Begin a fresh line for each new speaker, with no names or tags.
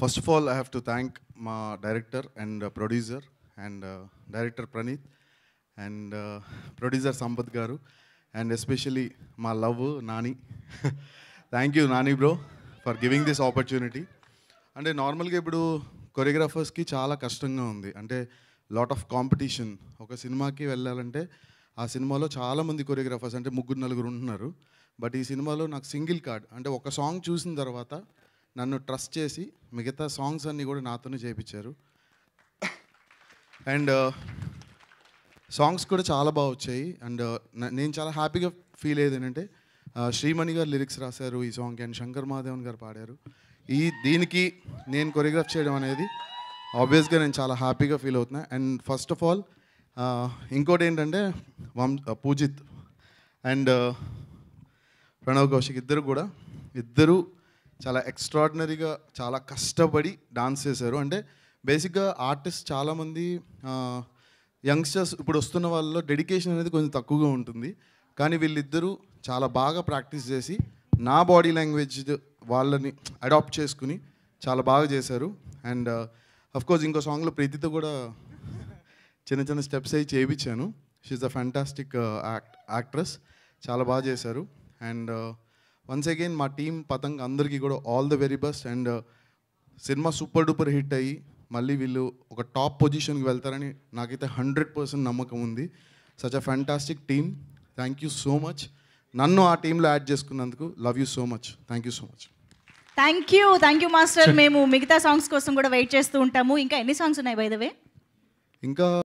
first of all I have to thank మా director and producer and director Praneeth and producer Sampath garu and especially మా love Nani thank you Nani bro for giving this opportunity అంటే నార్మల్గా ఇప్పుడు కొరియోగ్రాఫర్స్కి చాలా కష్టంగా ఉంది అంటే లాట్ ఆఫ్ కాంపిటీషన్ ఒక సినిమాకి వెళ్ళాలంటే ఆ సినిమాలో చాలామంది కొరియోగ్రాఫర్స్ అంటే ముగ్గురు నలుగురు ఉంటున్నారు బట్ ఈ సినిమాలో నాకు సింగిల్ కార్డ్ అంటే ఒక సాంగ్ చూసిన తర్వాత నన్ను ట్రస్ట్ చేసి మిగతా సాంగ్స్ అన్నీ కూడా నాతోనే చేయించారు అండ్ uh, సాంగ్స్ కూడా చాలా బాగా వచ్చాయి అండ్ uh, నేను చాలా హ్యాపీగా ఫీల్ అయ్యేది ఏంటంటే uh, శ్రీమణి గారు లిరిక్స్ రాశారు ఈ సాంగ్కి అండ్ శంకర్ మహాదేవన్ గారు పాడారు ఈ దీనికి నేను కొరియోగ్రాఫ్ చేయడం అనేది ఆబ్వియస్గా నేను చాలా హ్యాపీగా ఫీల్ అవుతున్నా అండ్ ఫస్ట్ ఆఫ్ ఆల్ ఇంకోటి ఏంటంటే వం పూజిత్ అండ్ ప్రణవ్ కౌశిక్ ఇద్దరు కూడా ఇద్దరు చాలా ఎక్స్ట్రాడినరీగా చాలా కష్టపడి డాన్స్ చేశారు అంటే బేసిక్గా ఆర్టిస్ట్ చాలామంది యంగ్స్టర్స్ ఇప్పుడు వస్తున్న వాళ్ళలో డెడికేషన్ అనేది కొంచెం తక్కువగా ఉంటుంది కానీ వీళ్ళిద్దరూ చాలా బాగా ప్రాక్టీస్ చేసి నా బాడీ లాంగ్వేజ్ వాళ్ళని అడాప్ట్ చేసుకుని చాలా బాగా చేశారు అండ్ కోర్స్ uh, ఇంకో సాంగ్లో ప్రీతితో కూడా చిన్న చిన్న స్టెప్స్ అవి చేయించాను she a fantastic act actress చాలా బాగా చేశారు అండ్ వన్స్ అగైన్ మా టీం పతంగ్ అందరికీ కూడా all the very best and cinema super duper hit అయ్యి మళ్ళీ వీళ్ళు ఒక టాప్ పొజిషన్కి వెళ్తారని నాకైతే హండ్రెడ్ పర్సెంట్ నమ్మకం ఉంది such a fantastic team thank you so much నన్ను ఆ టీంలో యాడ్ చేసుకున్నందుకు love you so much thank you so much
thank you thank you master మేము మిగతా సాంగ్స్ కోసం కూడా వెయిట్ చేస్తూ ఉంటాము ఇంకా ఎన్ని సాంగ్స్ ఉన్నాయి బై ద వే
ఇంకా